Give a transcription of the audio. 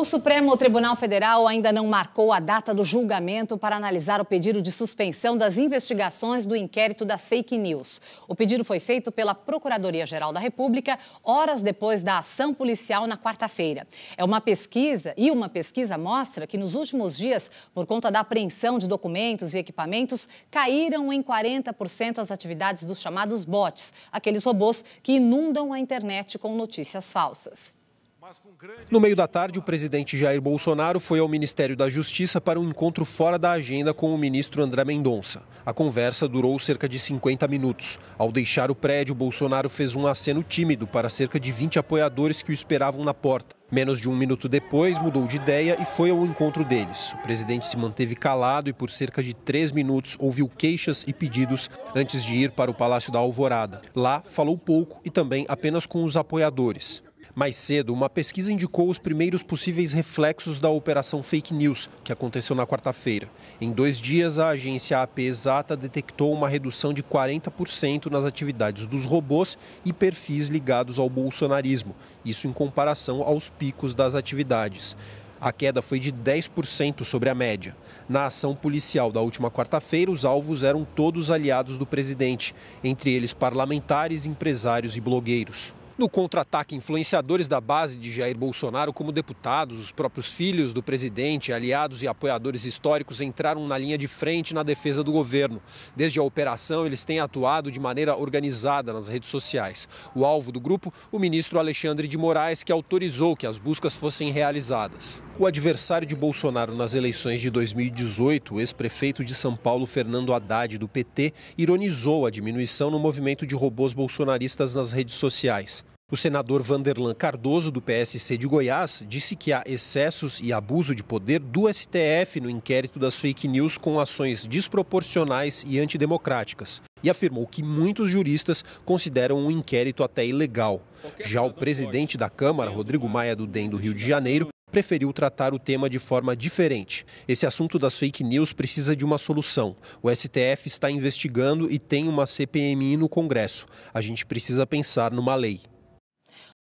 O Supremo Tribunal Federal ainda não marcou a data do julgamento para analisar o pedido de suspensão das investigações do inquérito das fake news. O pedido foi feito pela Procuradoria-Geral da República horas depois da ação policial na quarta-feira. É uma pesquisa e uma pesquisa mostra que nos últimos dias, por conta da apreensão de documentos e equipamentos, caíram em 40% as atividades dos chamados bots, aqueles robôs que inundam a internet com notícias falsas. No meio da tarde, o presidente Jair Bolsonaro foi ao Ministério da Justiça para um encontro fora da agenda com o ministro André Mendonça. A conversa durou cerca de 50 minutos. Ao deixar o prédio, Bolsonaro fez um aceno tímido para cerca de 20 apoiadores que o esperavam na porta. Menos de um minuto depois, mudou de ideia e foi ao encontro deles. O presidente se manteve calado e, por cerca de três minutos, ouviu queixas e pedidos antes de ir para o Palácio da Alvorada. Lá, falou pouco e também apenas com os apoiadores. Mais cedo, uma pesquisa indicou os primeiros possíveis reflexos da operação fake news, que aconteceu na quarta-feira. Em dois dias, a agência AP Exata detectou uma redução de 40% nas atividades dos robôs e perfis ligados ao bolsonarismo, isso em comparação aos picos das atividades. A queda foi de 10% sobre a média. Na ação policial da última quarta-feira, os alvos eram todos aliados do presidente, entre eles parlamentares, empresários e blogueiros. No contra-ataque, influenciadores da base de Jair Bolsonaro, como deputados, os próprios filhos do presidente, aliados e apoiadores históricos, entraram na linha de frente na defesa do governo. Desde a operação, eles têm atuado de maneira organizada nas redes sociais. O alvo do grupo, o ministro Alexandre de Moraes, que autorizou que as buscas fossem realizadas. O adversário de Bolsonaro nas eleições de 2018, o ex-prefeito de São Paulo, Fernando Haddad, do PT, ironizou a diminuição no movimento de robôs bolsonaristas nas redes sociais. O senador Vanderlan Cardoso, do PSC de Goiás, disse que há excessos e abuso de poder do STF no inquérito das fake news com ações desproporcionais e antidemocráticas e afirmou que muitos juristas consideram o um inquérito até ilegal. Já o presidente da Câmara, Rodrigo Maia do DEM do Rio de Janeiro, preferiu tratar o tema de forma diferente. Esse assunto das fake news precisa de uma solução. O STF está investigando e tem uma CPMI no Congresso. A gente precisa pensar numa lei.